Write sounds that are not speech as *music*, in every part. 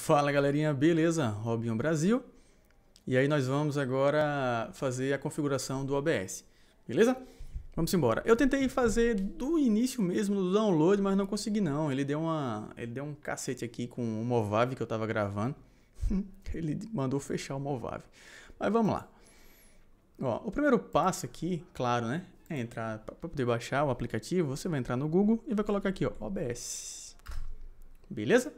Fala galerinha, beleza? Robinho Brasil. E aí nós vamos agora fazer a configuração do OBS, beleza? Vamos embora. Eu tentei fazer do início mesmo do download, mas não consegui não. Ele deu uma, ele deu um cacete aqui com o Movavi que eu estava gravando. *laughs* ele mandou fechar o Movavi. Mas vamos lá. Ó, o primeiro passo aqui, claro, né? É entrar para poder baixar o aplicativo. Você vai entrar no Google e vai colocar aqui, ó, OBS. Beleza?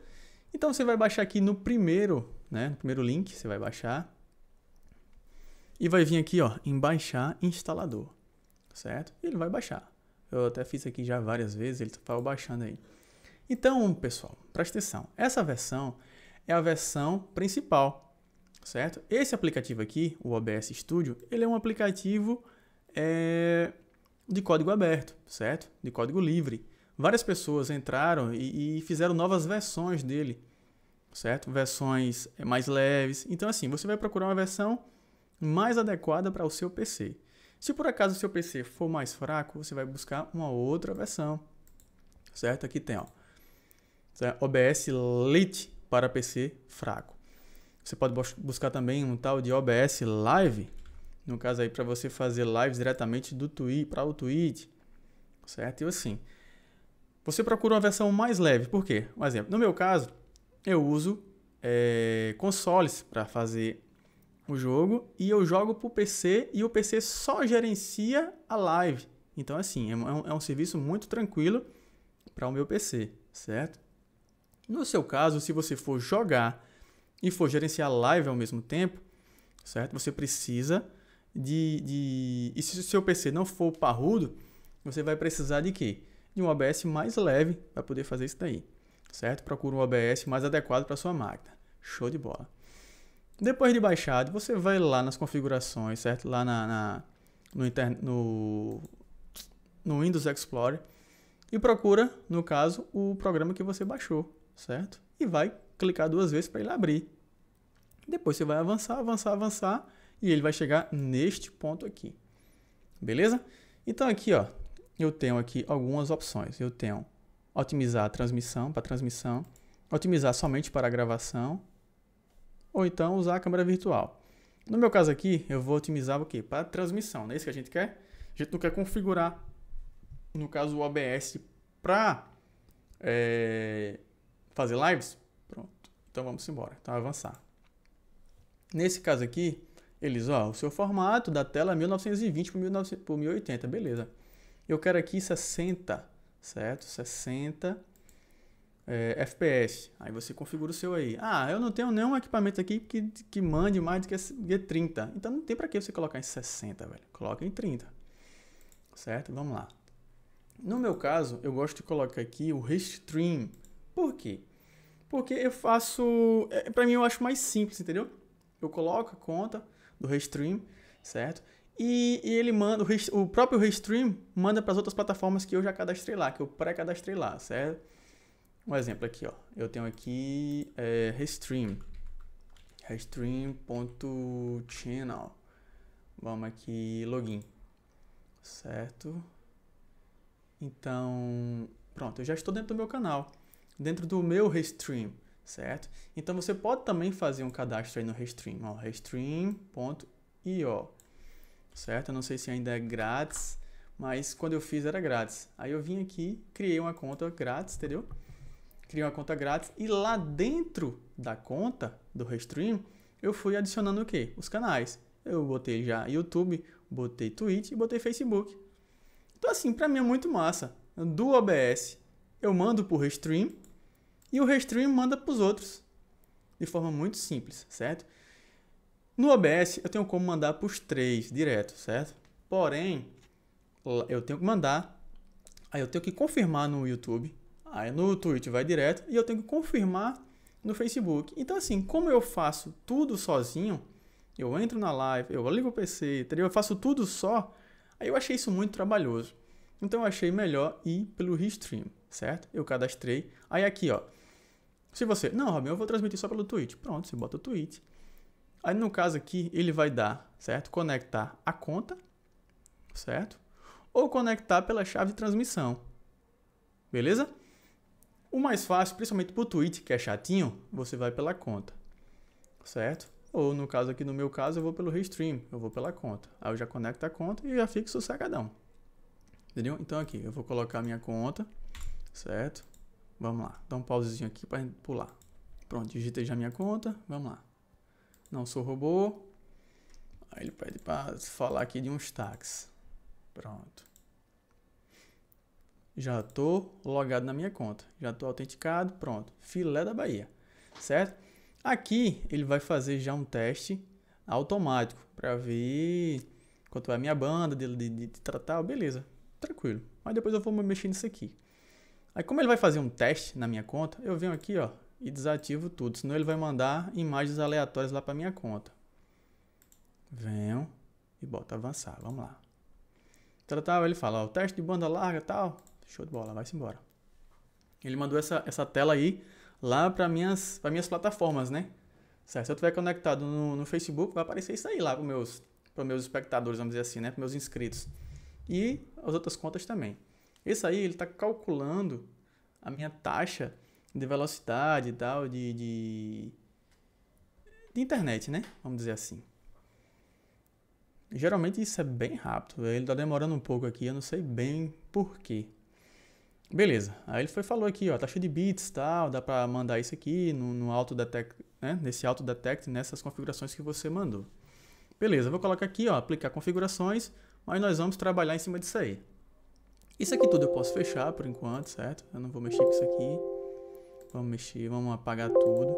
Então você vai baixar aqui no primeiro, né, no primeiro link, você vai baixar e vai vir aqui, ó, em baixar instalador, certo? E ele vai baixar. Eu até fiz aqui já várias vezes, ele estava tá baixando aí. Então, pessoal, presta atenção. Essa versão é a versão principal, certo? Esse aplicativo aqui, o OBS Studio, ele é um aplicativo é, de código aberto, certo? De código livre. Várias pessoas entraram e, e fizeram novas versões dele certo? Versões é, mais leves. Então, assim, você vai procurar uma versão mais adequada para o seu PC. Se por acaso o seu PC for mais fraco, você vai buscar uma outra versão, certo? Aqui tem, ó, OBS Lite para PC fraco. Você pode buscar também um tal de OBS Live, no caso aí para você fazer lives diretamente do Twitch para o Twitch, certo? E assim, você procura uma versão mais leve, por quê? Um exemplo, no meu caso, eu uso é, consoles para fazer o jogo e eu jogo para o PC e o PC só gerencia a live. Então, assim, é um, é um é serviço muito tranquilo para o meu PC, certo? No seu caso, se você for jogar e for gerenciar live ao mesmo tempo, certo? Você precisa de, de... E se o seu PC não for parrudo, você vai precisar de quê? De um OBS mais leve para poder fazer isso daí certo? Procura um OBS mais adequado para sua máquina. Show de bola. Depois de baixado, você vai lá nas configurações, certo? Lá na, na no, inter, no, no Windows Explorer e procura, no caso, o programa que você baixou, certo? E vai clicar duas vezes para ele abrir. Depois você vai avançar, avançar, avançar e ele vai chegar neste ponto aqui. Beleza? Então aqui, ó, eu tenho aqui algumas opções. Eu tenho otimizar a transmissão para transmissão, otimizar somente para a gravação, ou então usar a câmera virtual. No meu caso aqui, eu vou otimizar o quê? Para transmissão, não é isso que a gente quer? A gente não quer configurar, no caso, o OBS para é, fazer lives. Pronto, então vamos embora, então avançar. Nesse caso aqui, eles, ó, o seu formato da tela é 1920 por 1080, beleza. Eu quero aqui 60 certo? 60 é, FPS. Aí você configura o seu aí. Ah, eu não tenho nenhum equipamento aqui que, que mande mais do que 30. Então não tem para que você colocar em 60, velho. Coloca em 30. Certo? Vamos lá. No meu caso, eu gosto de colocar aqui o Restream. Por quê? Porque eu faço... É, para mim eu acho mais simples, entendeu? Eu coloco a conta do Restream, certo? E, e ele manda, o, o próprio Restream manda para as outras plataformas que eu já cadastrei lá, que eu pré-cadastrei lá, certo? Um exemplo aqui, ó. Eu tenho aqui é, Restream. Restream.channel. Vamos aqui, login. Certo? Então, pronto, eu já estou dentro do meu canal, dentro do meu Restream, certo? Então você pode também fazer um cadastro aí no Restream, ó, restream.io certo? Eu não sei se ainda é grátis, mas quando eu fiz era grátis. Aí eu vim aqui, criei uma conta grátis, entendeu? Criei uma conta grátis e lá dentro da conta do Restream, eu fui adicionando o quê? Os canais. Eu botei já YouTube, botei Twitch e botei Facebook. Então assim, para mim é muito massa. Do OBS, eu mando pro Restream e o Restream manda para os outros. De forma muito simples, certo? No OBS eu tenho como mandar para os três direto, certo? Porém, eu tenho que mandar, aí eu tenho que confirmar no YouTube, aí no Twitch vai direto e eu tenho que confirmar no Facebook. Então assim, como eu faço tudo sozinho, eu entro na live, eu ligo o PC, Eu faço tudo só, aí eu achei isso muito trabalhoso. Então eu achei melhor ir pelo Restream, certo? Eu cadastrei, aí aqui ó, se você, não Robin, eu vou transmitir só pelo Twitch, pronto, você bota o Twitch. Aí no caso aqui, ele vai dar, certo? Conectar a conta, certo? Ou conectar pela chave de transmissão. Beleza? O mais fácil, principalmente para o Twitch, que é chatinho, você vai pela conta, certo? Ou no caso aqui, no meu caso, eu vou pelo Restream, eu vou pela conta. Aí eu já conecto a conta e já fico sossegadão. Entendeu? Então aqui, eu vou colocar a minha conta, certo? Vamos lá, dá um pausezinho aqui para pular. Pronto, digitei já minha conta, vamos lá. Não sou robô. Aí ele pede para falar aqui de uns tags. Pronto. Já estou logado na minha conta. Já estou autenticado. Pronto. Filé da Bahia. Certo? Aqui ele vai fazer já um teste automático para ver quanto é a minha banda de, de, de tratar. Beleza. Tranquilo. Mas depois eu vou mexer nisso aqui. Aí como ele vai fazer um teste na minha conta, eu venho aqui, ó, e desativo tudo, senão ele vai mandar imagens aleatórias lá para minha conta. Venho e bota avançar, vamos lá. Então, tal, ele fala, ó, o teste de banda larga tal, show de bola, vai-se embora. Ele mandou essa, essa tela aí lá para minhas, minhas plataformas, né? Certo? Se eu estiver conectado no, no, Facebook, vai aparecer isso aí lá para meus, meus espectadores, vamos dizer assim, né? Para meus inscritos. E as outras contas também. Isso aí, ele está calculando a minha taxa de velocidade e tal, de, de, de internet, né? Vamos dizer assim. Geralmente isso é bem rápido. Ele tá demorando um pouco aqui, eu não sei bem porquê. Beleza. Aí ele foi, falou aqui, ó, taxa de bits tal, dá para mandar isso aqui no, no auto detect, né? Nesse auto detect, nessas configurações que você mandou. Beleza, vou colocar aqui, ó, aplicar configurações, mas nós vamos trabalhar em cima disso aí. Isso aqui tudo eu posso fechar por enquanto, certo? Eu não vou mexer com isso aqui. Vamos mexer, vamos apagar tudo.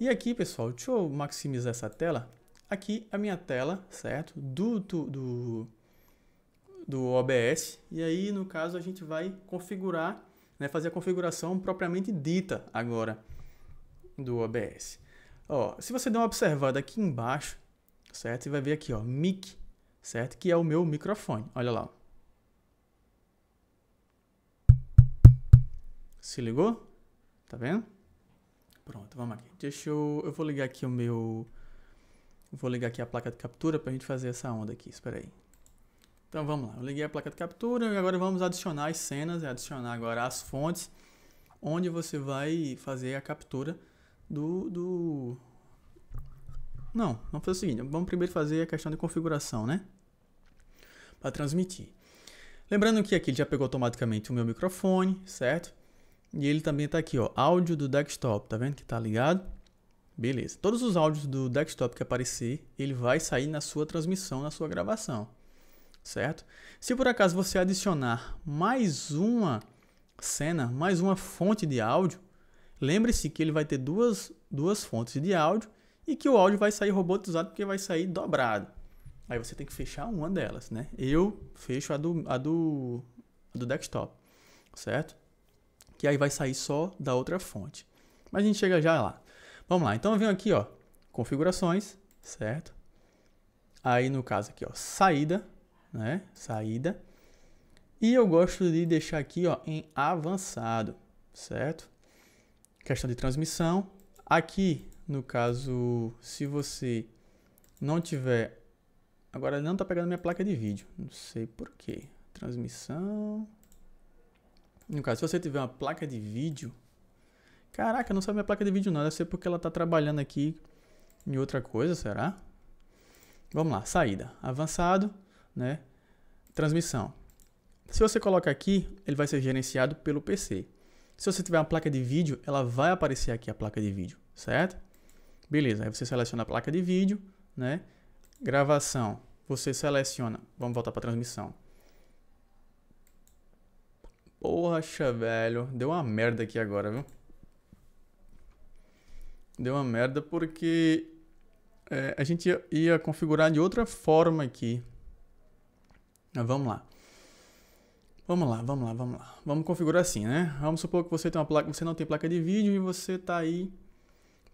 E aqui, pessoal, deixa eu maximizar essa tela. Aqui é a minha tela, certo? Do, do, do OBS. E aí, no caso, a gente vai configurar, né? fazer a configuração propriamente dita agora do OBS. Ó, se você der uma observada aqui embaixo, certo? Você vai ver aqui, ó, mic, certo? Que é o meu microfone. Olha lá. Se ligou? Tá vendo? Pronto, vamos aqui. Deixa eu... Eu vou ligar aqui o meu... Vou ligar aqui a placa de captura para a gente fazer essa onda aqui. Espera aí. Então vamos lá. Eu liguei a placa de captura e agora vamos adicionar as cenas. Adicionar agora as fontes. Onde você vai fazer a captura do... do... Não, vamos fazer o seguinte. Vamos primeiro fazer a questão de configuração, né? Para transmitir. Lembrando que aqui ele já pegou automaticamente o meu microfone, certo? E ele também está aqui, ó, áudio do desktop, tá vendo que está ligado? Beleza. Todos os áudios do desktop que aparecer, ele vai sair na sua transmissão, na sua gravação, certo? Se por acaso você adicionar mais uma cena, mais uma fonte de áudio, lembre-se que ele vai ter duas, duas fontes de áudio e que o áudio vai sair robotizado porque vai sair dobrado. Aí você tem que fechar uma delas, né? Eu fecho a do, a do, a do desktop, certo? que aí vai sair só da outra fonte. Mas a gente chega já lá. Vamos lá, então eu venho aqui, ó, configurações, certo? Aí no caso aqui, ó, saída, né? Saída. E eu gosto de deixar aqui, ó, em avançado, certo? Questão de transmissão. Aqui, no caso, se você não tiver Agora não está pegando minha placa de vídeo. Não sei porquê. Transmissão. No caso, se você tiver uma placa de vídeo. Caraca, não sabe minha placa de vídeo não. Deve ser porque ela está trabalhando aqui em outra coisa, será? Vamos lá, saída. Avançado, né? Transmissão. Se você coloca aqui, ele vai ser gerenciado pelo PC. Se você tiver uma placa de vídeo, ela vai aparecer aqui a placa de vídeo, certo? Beleza, aí você seleciona a placa de vídeo, né? Gravação, você seleciona, vamos voltar para transmissão. Poxa, velho. Deu uma merda aqui agora, viu? Deu uma merda porque é, a gente ia, ia, configurar de outra forma aqui. Mas ah, vamos lá. Vamos lá, vamos lá, vamos lá. Vamos configurar assim, né? Vamos supor que você tem uma placa, você não tem placa de vídeo e você tá aí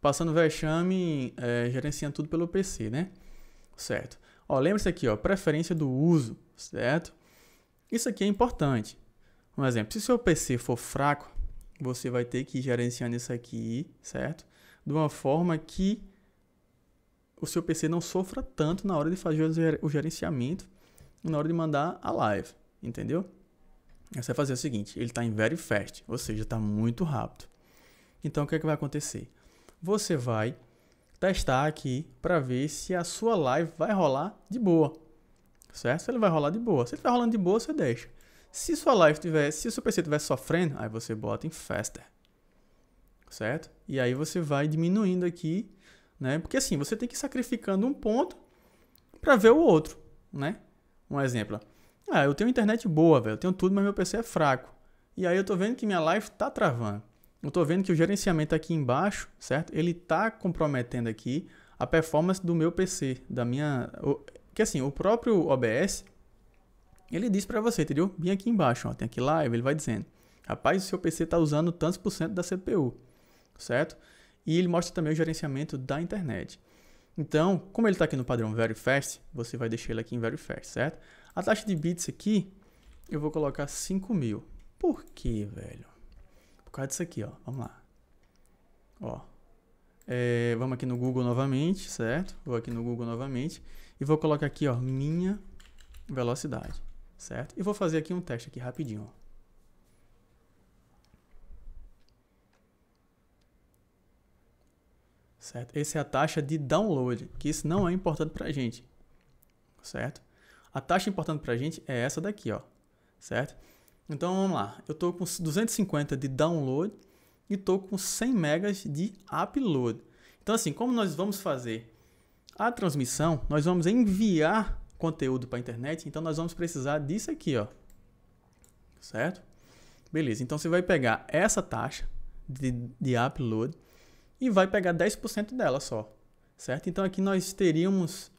passando vexame, é, gerenciando tudo pelo PC, né? Certo. Ó, lembra-se aqui, ó, preferência do uso, certo? Isso aqui é importante. Um exemplo, se seu PC for fraco, você vai ter que ir gerenciando isso aqui, certo? De uma forma que o seu PC não sofra tanto na hora de fazer o gerenciamento, na hora de mandar a live, entendeu? Você vai fazer o seguinte, ele está em very fast, ou seja, está muito rápido. Então, o que, é que vai acontecer? Você vai testar aqui para ver se a sua live vai rolar de boa, certo? Se ele vai rolar de boa. Se ele está rolando de boa, você deixa. Se sua life tiver, se o seu PC estiver sofrendo, aí você bota em faster. Certo? E aí você vai diminuindo aqui, né? Porque assim, você tem que ir sacrificando um ponto para ver o outro, né? Um exemplo. Ah, eu tenho internet boa, velho, eu tenho tudo, mas meu PC é fraco. E aí eu tô vendo que minha live tá travando. Eu tô vendo que o gerenciamento aqui embaixo, certo? Ele tá comprometendo aqui a performance do meu PC, da minha, que assim, o próprio OBS ele diz para você, entendeu? Bem aqui embaixo, ó, tem aqui live, ele vai dizendo. Rapaz, o seu PC está usando tantos por cento da CPU, certo? E ele mostra também o gerenciamento da internet. Então, como ele está aqui no padrão Very Fast, você vai deixar ele aqui em Very Fast, certo? A taxa de bits aqui, eu vou colocar 5.000. Por quê, velho? Por causa disso aqui, ó. Vamos lá. Ó. É, vamos aqui no Google novamente, certo? Vou aqui no Google novamente e vou colocar aqui, ó, minha velocidade certo? E vou fazer aqui um teste aqui rapidinho. Certo? Essa é a taxa de download, que isso não é importante para a gente, certo? A taxa importante para a gente é essa daqui, ó, certo? Então vamos lá, eu estou com 250 de download e estou com 100 megas de upload. Então assim, como nós vamos fazer a transmissão, nós vamos enviar conteúdo para a internet, então nós vamos precisar disso aqui, ó. Certo? Beleza, então você vai pegar essa taxa de, de upload e vai pegar 10% dela só, certo? Então aqui nós teríamos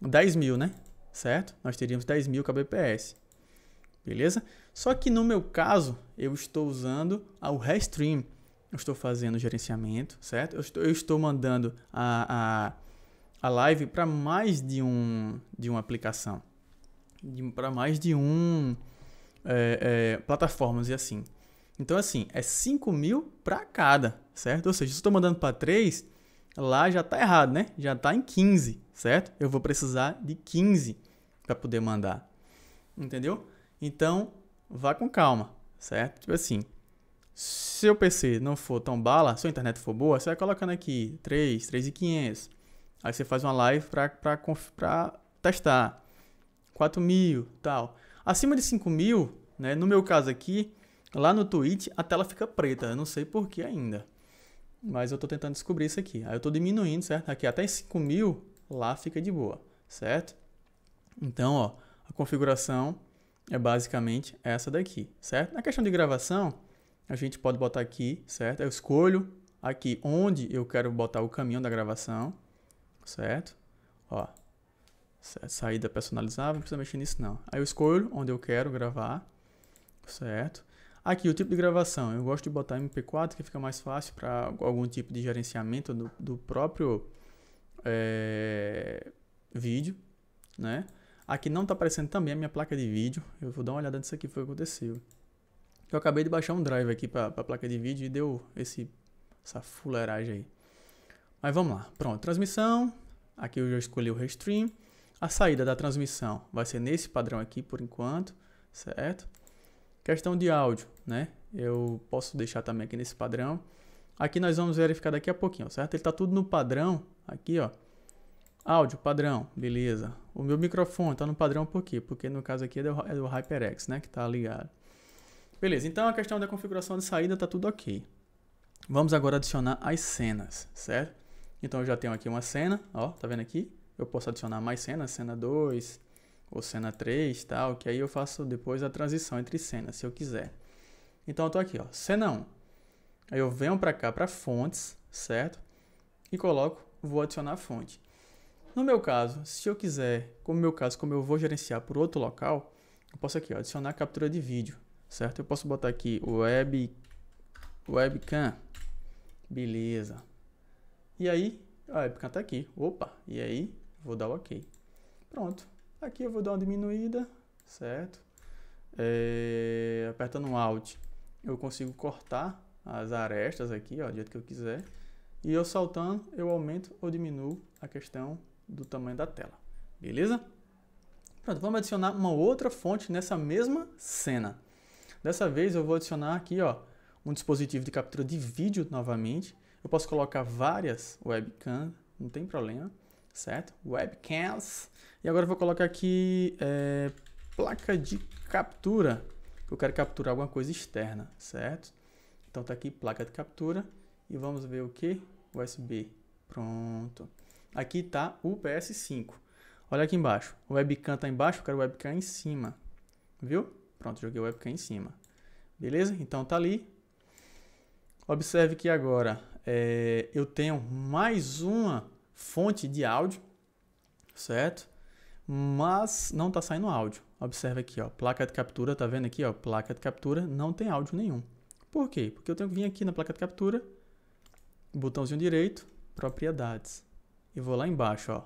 10 mil, né? Certo? Nós teríamos 10 mil kbps, beleza? Só que no meu caso, eu estou usando o Restream, eu estou fazendo gerenciamento, certo? Eu estou, eu estou mandando a, a a live para mais de um de uma aplicação, para mais de um é, é, plataformas e assim. Então assim é 5 mil para cada, certo? Ou seja, se eu estou mandando para 3, lá já está errado, né? Já está em 15, certo? Eu vou precisar de 15 para poder mandar, entendeu? Então vá com calma, certo? Tipo assim, seu PC não for tão bala, sua internet for boa, você vai colocando aqui 3, 3,500 Aí você faz uma live pra, pra, pra testar. 4 mil, tal. Acima de 5 mil, né? No meu caso aqui, lá no Twitch, a tela fica preta. Eu não sei por que ainda. Mas eu tô tentando descobrir isso aqui. Aí eu tô diminuindo, certo? Aqui até 5 mil, lá fica de boa, certo? Então, ó, a configuração é basicamente essa daqui, certo? Na questão de gravação, a gente pode botar aqui, certo? Eu escolho aqui onde eu quero botar o caminho da gravação, certo? Ó, saída personalizável, não precisa mexer nisso não. Aí eu escolho onde eu quero gravar, certo? Aqui, o tipo de gravação, eu gosto de botar MP4, que fica mais fácil para algum tipo de gerenciamento do, do próprio é, vídeo, né? Aqui não está aparecendo também a minha placa de vídeo, eu vou dar uma olhada nisso aqui, foi o que aconteceu. Eu acabei de baixar um drive aqui para a placa de vídeo e deu esse, essa fuleiragem aí. Mas vamos lá. Pronto, transmissão. Aqui eu já escolhi o Restream. A saída da transmissão vai ser nesse padrão aqui por enquanto, certo? Questão de áudio, né? Eu posso deixar também aqui nesse padrão. Aqui nós vamos verificar daqui a pouquinho, certo? Ele está tudo no padrão aqui, ó. Áudio, padrão, beleza. O meu microfone está no padrão por quê? Porque no caso aqui é do, é do HyperX, né? Que está ligado. Beleza, então a questão da configuração de saída está tudo ok. Vamos agora adicionar as cenas, certo? Então eu já tenho aqui uma cena, ó, tá vendo aqui? Eu posso adicionar mais cenas, cena 2 ou cena 3 tal, que aí eu faço depois a transição entre cenas, se eu quiser. Então eu tô aqui, ó, cena 1. Aí eu venho para cá para fontes, certo? E coloco, vou adicionar fonte. No meu caso, se eu quiser, como no meu caso, como eu vou gerenciar por outro local, eu posso aqui, ó, adicionar captura de vídeo, certo? Eu posso botar aqui web webcam. Beleza. E aí, a época está aqui. Opa, e aí vou dar o OK. Pronto. Aqui eu vou dar uma diminuída, certo? É, apertando um Alt, eu consigo cortar as arestas aqui, ó, do jeito que eu quiser. E eu saltando, eu aumento ou diminuo a questão do tamanho da tela. Beleza? Pronto, vamos adicionar uma outra fonte nessa mesma cena. Dessa vez eu vou adicionar aqui, ó, um dispositivo de captura de vídeo novamente. Eu posso colocar várias webcams, não tem problema, certo? Webcams. E agora eu vou colocar aqui é, placa de captura. Eu quero capturar alguma coisa externa, certo? Então tá aqui placa de captura e vamos ver o que? USB. Pronto. Aqui tá o PS5. Olha aqui embaixo. O webcam tá embaixo, eu quero webcam em cima. Viu? Pronto, joguei o webcam em cima. Beleza? Então tá ali. Observe que agora é, eu tenho mais uma fonte de áudio, certo? Mas não está saindo áudio. Observe aqui, ó, placa de captura, tá vendo aqui, ó, placa de captura não tem áudio nenhum. Por quê? Porque eu tenho que vir aqui na placa de captura, botãozinho direito, propriedades. E vou lá embaixo, ó,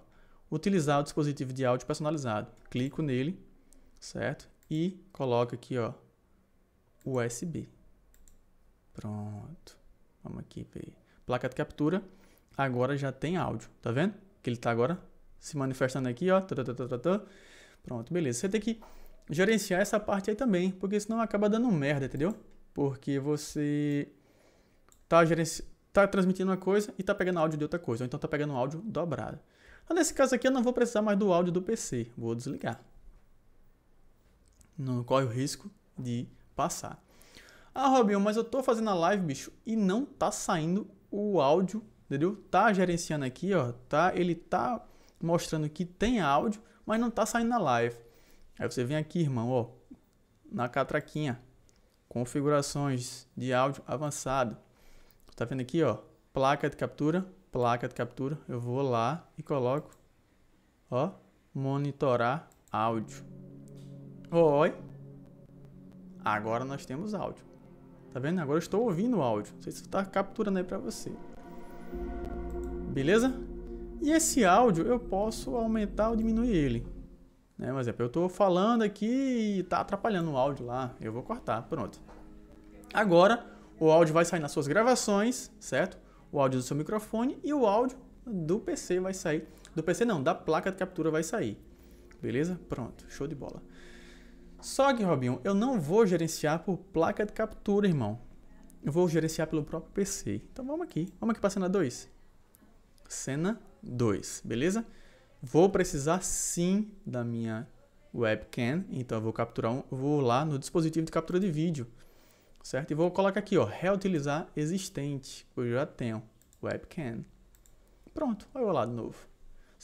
utilizar o dispositivo de áudio personalizado. Clico nele, certo? E coloco aqui, ó, USB. Pronto. Vamos aqui, Placa de captura. Agora já tem áudio, tá vendo? Que ele tá agora se manifestando aqui, ó. Pronto, beleza. Você tem que gerenciar essa parte aí também, porque senão acaba dando merda, entendeu? Porque você tá, gerenci... tá transmitindo uma coisa e tá pegando áudio de outra coisa, ou então tá pegando áudio dobrado. Então, nesse caso aqui, eu não vou precisar mais do áudio do PC, vou desligar. Não corre o risco de passar. Ah, Robinho, mas eu tô fazendo a live, bicho, e não tá saindo o áudio, entendeu? Tá gerenciando aqui, ó, tá? Ele tá mostrando que tem áudio, mas não tá saindo na live. Aí você vem aqui, irmão, ó, na catraquinha, configurações de áudio avançado. Tá vendo aqui, ó, placa de captura, placa de captura. Eu vou lá e coloco, ó, monitorar áudio. Oi. Agora nós temos áudio. Tá vendo? Agora eu estou ouvindo o áudio. Não sei se está capturando aí para você. Beleza? E esse áudio eu posso aumentar ou diminuir ele. Né? Mas é, eu estou falando aqui e está atrapalhando o áudio lá. Eu vou cortar, pronto. Agora, o áudio vai sair nas suas gravações, certo? O áudio do seu microfone e o áudio do PC vai sair. Do PC não, da placa de captura vai sair. Beleza? Pronto, show de bola. Só que, Robinho, eu não vou gerenciar por placa de captura, irmão. Eu vou gerenciar pelo próprio PC. Então vamos aqui. Vamos aqui para cena 2. Cena 2, beleza? Vou precisar sim da minha webcam, então eu vou capturar um, vou lá no dispositivo de captura de vídeo, certo? E vou colocar aqui, ó, reutilizar existente, eu já tenho webcam. Pronto, Olha vou lá de novo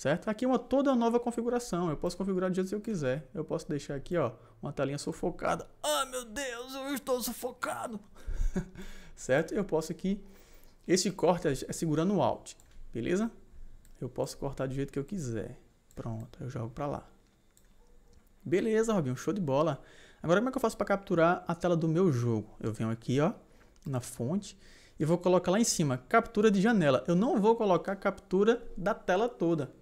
certo? Aqui é uma toda nova configuração, eu posso configurar do jeito que eu quiser. Eu posso deixar aqui, ó, uma telinha sufocada. Ah, meu Deus, eu estou sufocado. *laughs* certo? Eu posso aqui esse corte é segurando o alt, beleza? Eu posso cortar do jeito que eu quiser. Pronto, eu jogo para lá. Beleza, Robinho, show de bola. Agora como é que eu faço para capturar a tela do meu jogo? Eu venho aqui, ó, na fonte e vou colocar lá em cima captura de janela. Eu não vou colocar captura da tela toda.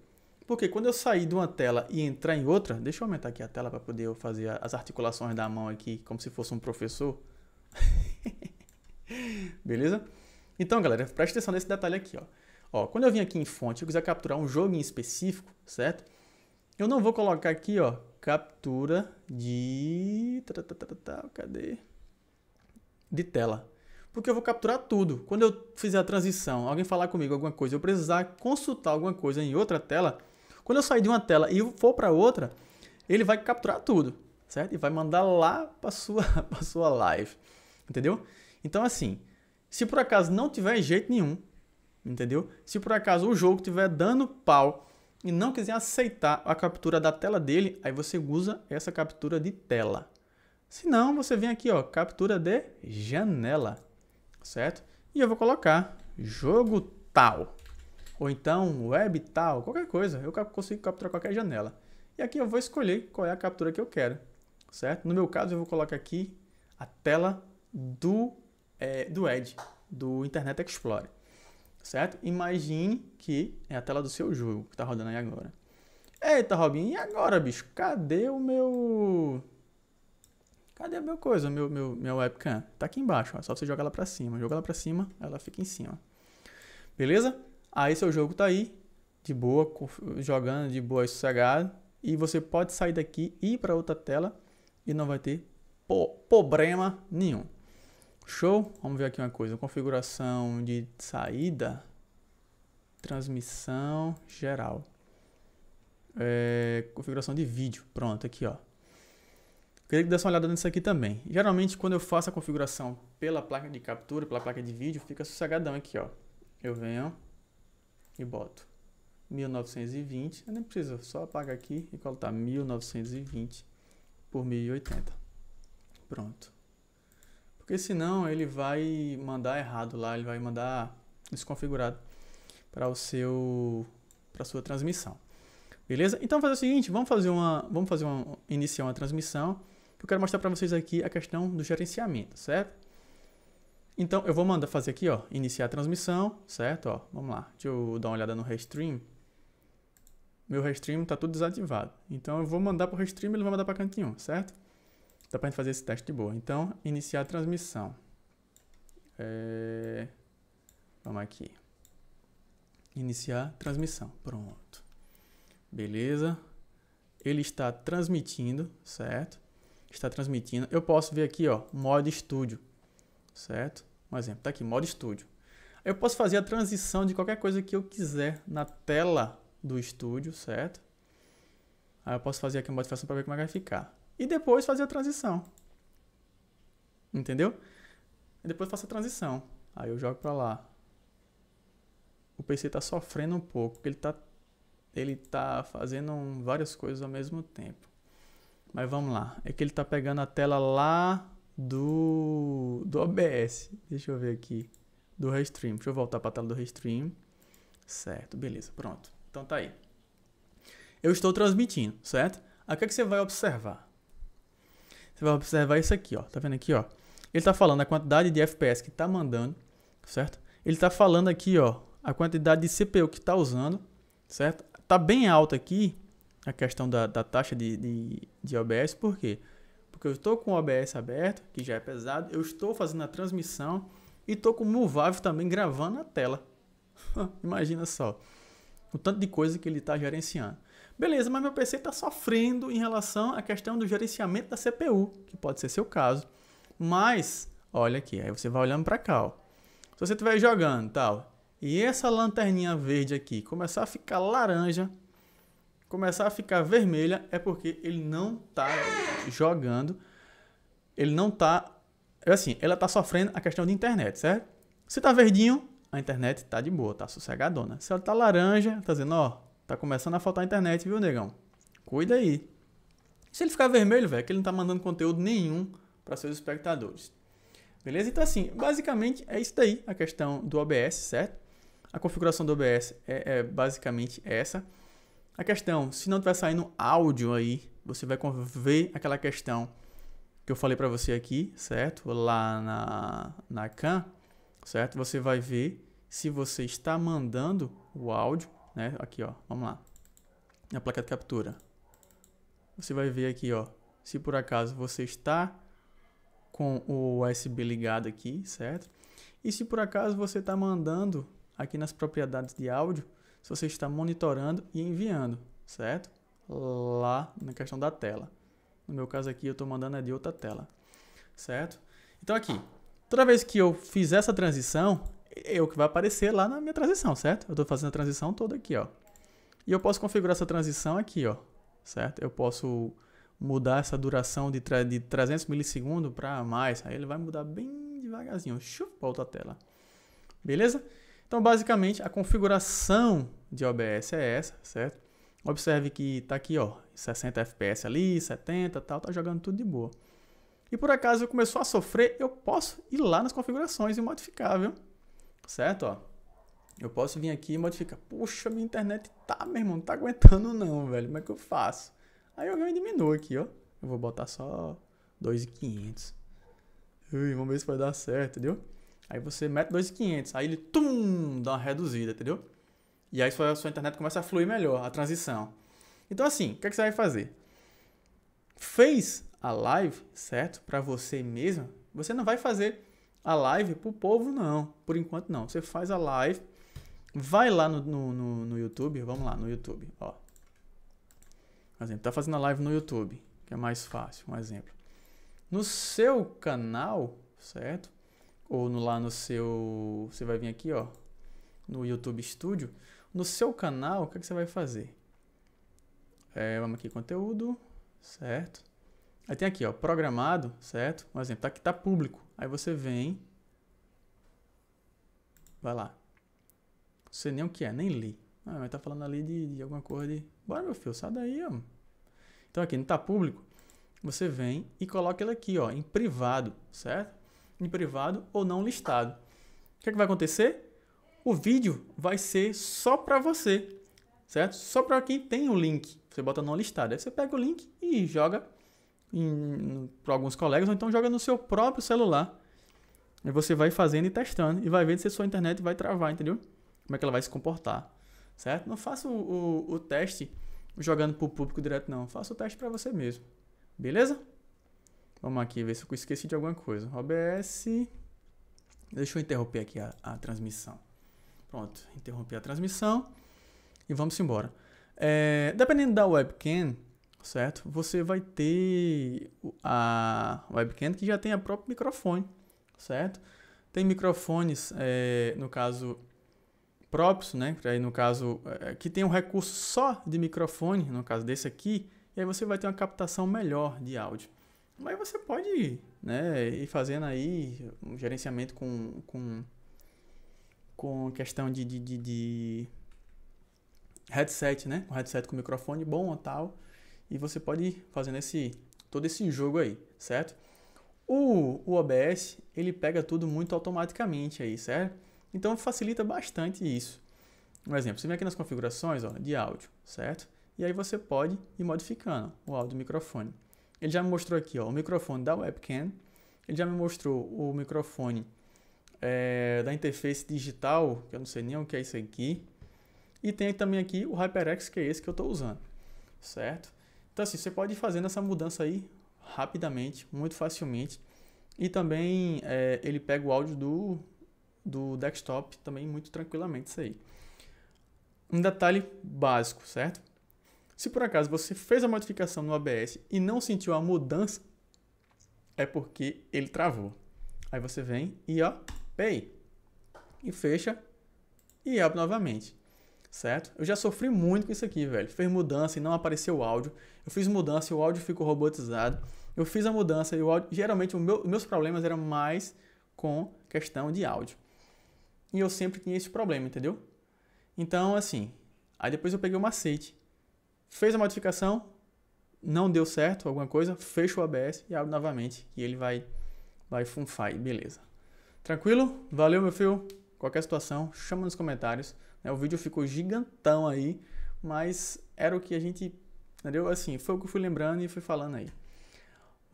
Porque quando eu sair de uma tela e entrar em outra, deixa eu aumentar aqui a tela para poder eu fazer as articulações da mão aqui como se fosse um professor. *laughs* Beleza? Então, galera, preste atenção nesse detalhe aqui, ó. Ó, quando eu vim aqui em fonte, eu quiser capturar um jogo em específico, certo? Eu não vou colocar aqui, ó, captura de... Tá, tá, tá, cadê? De tela. Porque eu vou capturar tudo. Quando eu fizer a transição, alguém falar comigo alguma coisa, eu precisar consultar alguma coisa em outra tela, quando eu sair de uma tela e for para outra, ele vai capturar tudo, certo? E vai mandar lá para sua *laughs* para sua live, entendeu? Então assim, se por acaso não tiver jeito nenhum, entendeu? Se por acaso o jogo tiver dando pau e não quiser aceitar a captura da tela dele, aí você usa essa captura de tela. Se não, você vem aqui, ó, captura de janela, certo? E eu vou colocar jogo tal ou então web tal, qualquer coisa, eu consigo capturar qualquer janela. E aqui eu vou escolher qual é a captura que eu quero, certo? No meu caso, eu vou colocar aqui a tela do, é, do Edge, do Internet Explorer, certo? Imagine que é a tela do seu jogo que está rodando aí agora. Eita, Robin, e agora, bicho? Cadê o meu... Cadê a minha coisa, meu, meu, minha webcam? Tá aqui embaixo, ó. só você jogar ela pra cima. Joga ela pra cima, ela fica em cima. Beleza? Aí seu jogo tá aí, de boa, jogando de boa e sossegado. E você pode sair daqui e ir para outra tela e não vai ter problema nenhum. Show? Vamos ver aqui uma coisa. Configuração de saída. Transmissão geral. É, configuração de vídeo. Pronto, aqui ó. Queria que desse uma olhada nisso aqui também. Geralmente quando eu faço a configuração pela placa de captura, pela placa de vídeo, fica sossegadão aqui ó. Eu venho e boto 1920, eu nem preciso, só apagar aqui e colocar 1920 por 1080. Pronto. Porque senão ele vai mandar errado lá, ele vai mandar desconfigurado para o seu para sua transmissão. Beleza? Então fazer o seguinte, vamos fazer uma vamos fazer uma iniciar uma transmissão. Que eu quero mostrar para vocês aqui a questão do gerenciamento, certo? Então eu vou mandar fazer aqui, ó, iniciar a transmissão, certo? Ó, vamos lá, deixa eu dar uma olhada no Restream. Meu Restream tá tudo desativado. Então eu vou mandar para o Restream e ele vai mandar para cantinho, certo? Dá para gente fazer esse teste de boa. Então, iniciar a transmissão. É... Vamos aqui. Iniciar transmissão. Pronto. Beleza. Ele está transmitindo, certo? Está transmitindo. Eu posso ver aqui, ó, modo estúdio certo? Um exemplo, tá aqui, modo estúdio. Eu posso fazer a transição de qualquer coisa que eu quiser na tela do estúdio, certo? Aí eu posso fazer aqui uma modificação para ver como é que vai ficar. E depois fazer a transição. Entendeu? E depois faço a transição. Aí eu jogo para lá. O PC está sofrendo um pouco, porque ele está ele tá fazendo várias coisas ao mesmo tempo. Mas vamos lá. É que ele está pegando a tela lá do, do OBS. Deixa eu ver aqui. Do Restream. Deixa eu voltar para a tela do Restream. Certo, beleza, pronto. Então tá aí. Eu estou transmitindo, certo? Aqui é que você vai observar. Você vai observar isso aqui, ó. Tá vendo aqui, ó? Ele tá falando a quantidade de FPS que tá mandando, certo? Ele tá falando aqui, ó, a quantidade de CPU que tá usando, certo? Tá bem alta aqui a questão da, da taxa de, de, de OBS, por quê? Porque porque eu estou com o OBS aberto, que já é pesado, eu estou fazendo a transmissão e estou com o Movavi também gravando na tela. *laughs* Imagina só o tanto de coisa que ele está gerenciando. Beleza, mas meu PC está sofrendo em relação à questão do gerenciamento da CPU, que pode ser seu caso. Mas, olha aqui, aí você vai olhando para cá. Ó. Se você estiver jogando tal, e essa lanterninha verde aqui começar a ficar laranja, começar a ficar vermelha, é porque ele não está jogando, ele não tá. É assim, ela tá sofrendo a questão de internet, certo? Se tá verdinho, a internet tá de boa, tá sossegadona. Se ela tá laranja, tá dizendo, ó, tá começando a faltar internet, viu, negão? Cuida aí. Se ele ficar vermelho, velho, que ele não tá mandando conteúdo nenhum para seus espectadores. Beleza? Então, assim, basicamente é isso daí a questão do OBS, certo? A configuração do OBS é, é basicamente essa. A questão, se não tiver saindo áudio aí você vai ver aquela questão que eu falei para você aqui, certo? Lá na, na CAN, certo? Você vai ver se você está mandando o áudio, né? Aqui, ó, vamos lá. Na placa de captura. Você vai ver aqui, ó, se por acaso você está com o USB ligado aqui, certo? E se por acaso você está mandando aqui nas propriedades de áudio, se você está monitorando e enviando, certo? lá na questão da tela. No meu caso aqui, eu estou mandando é de outra tela, certo? Então aqui, toda vez que eu fizer essa transição, é o que vai aparecer lá na minha transição, certo? Eu estou fazendo a transição toda aqui, ó. E eu posso configurar essa transição aqui, ó, certo? Eu posso mudar essa duração de, de 300 milissegundos para mais. Aí ele vai mudar bem devagarzinho. Chup, volta outra tela. Beleza? Então, basicamente, a configuração de OBS é essa, certo? Observe que está aqui, ó, 60 FPS ali, 70 tal, tá jogando tudo de boa. E por acaso eu começou a sofrer, eu posso ir lá nas configurações e modificar, viu? Certo, ó. Eu posso vir aqui e modificar. Puxa, minha internet tá, meu irmão, não tá aguentando não, velho. Como é que eu faço? Aí eu venho e diminuo aqui, ó. Eu vou botar só 2,500. Ui, vamos ver se vai dar certo, entendeu? Aí você mete 2,500. Aí ele, tum, dá uma reduzida, entendeu? E aí sua, sua internet começa a fluir melhor, a transição. Então, assim, o que, é que você vai fazer? Fez a live, certo? Para você mesmo, você não vai fazer a live para o povo, não. Por enquanto, não. Você faz a live, vai lá no, no, no, no YouTube, vamos lá, no YouTube, ó. Por exemplo, tá fazendo a live no YouTube, que é mais fácil, um exemplo. No seu canal, certo? Ou no, lá no seu, você vai vir aqui, ó, no YouTube Studio, no seu canal, o que, é que você vai fazer? É, vamos aqui, conteúdo, certo? Aí tem aqui, ó, programado, certo? Um exemplo, tá aqui, tá público. Aí você vem, vai lá. Não sei nem o que é, nem li. Ah, mas tá falando ali de, de alguma coisa de... Bora, meu filho, sai daí, ó. Então aqui, não tá público? Você vem e coloca ele aqui, ó, em privado, certo? Em privado ou não listado. O que, é que vai acontecer? o vídeo vai ser só para você, certo? Só para quem tem o link. Você bota no listado. Aí você pega o link e joga para alguns colegas, ou então joga no seu próprio celular. E você vai fazendo e testando. E vai vendo se a sua internet vai travar, entendeu? Como é que ela vai se comportar, certo? Não faça o, o, o teste jogando para o público direto, não. Faça o teste para você mesmo. Beleza? Vamos aqui ver se eu esqueci de alguma coisa. OBS. Deixa eu interromper aqui a, a transmissão. Pronto, interrompi a transmissão e vamos embora. É, dependendo da webcam, certo? Você vai ter a webcam que já tem a próprio microfone, certo? Tem microfones, é, no caso, próprios, né? Aí, no caso, é, que tem um recurso só de microfone, no caso desse aqui, e aí você vai ter uma captação melhor de áudio. Mas você pode né, ir fazendo aí um gerenciamento com, com com questão de, de, de, de headset, né? com headset com microfone bom ou tal. E você pode ir fazendo esse, todo esse jogo aí, certo? O, o OBS, ele pega tudo muito automaticamente aí, certo? Então facilita bastante isso. Um exemplo, você vem aqui nas configurações ó, de áudio, certo? E aí você pode ir modificando o áudio do microfone. Ele já me mostrou aqui ó, o microfone da webcam, ele já me mostrou o microfone é, da interface digital, que eu não sei nem o que é isso aqui. E tem também aqui o HyperX, que é esse que eu estou usando, certo? Então assim, você pode ir fazendo essa mudança aí rapidamente, muito facilmente. E também é, ele pega o áudio do, do desktop também muito tranquilamente isso aí. Um detalhe básico, certo? Se por acaso você fez a modificação no ABS e não sentiu a mudança, é porque ele travou. Aí você vem e ó, Pay e fecha e abre novamente, certo? Eu já sofri muito com isso aqui, velho. Fez mudança e não apareceu o áudio. Eu fiz mudança e o áudio ficou robotizado. Eu fiz a mudança e o áudio... Geralmente, os meu, meus problemas eram mais com questão de áudio. E eu sempre tinha esse problema, entendeu? Então, assim, aí depois eu peguei o macete. Fez a modificação, não deu certo alguma coisa, fecha o ABS e abre novamente. E ele vai, vai funfar, beleza. Tranquilo? Valeu, meu filho. Qualquer situação, chama nos comentários. Né? O vídeo ficou gigantão aí, mas era o que a gente, entendeu? Assim, foi o que eu fui lembrando e fui falando aí.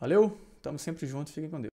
Valeu, tamo sempre junto, fiquem com Deus.